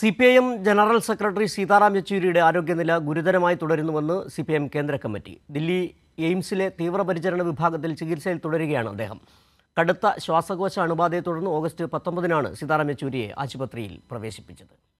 C P I M general secretary Sitaram യെച്ചൂരിയുടെ ആരോഗ്യനില ഗുരുതരമായി തുടരുന്നുവെന്ന് സി പി ഐ എം കേന്ദ്ര കമ്മിറ്റി ദില്ലി എയിംസിലെ തീവ്രപരിചരണ വിഭാഗത്തിൽ ചികിത്സയിൽ തുടരുകയാണ് അദ്ദേഹം കടുത്ത ശ്വാസകോശ അണുബാധയെ തുടർന്ന് ഓഗസ്റ്റ് പത്തൊമ്പതിനാണ് സീതാറാം യെച്ചൂരിയെ ആശുപത്രിയിൽ പ്രവേശിപ്പിച്ചത്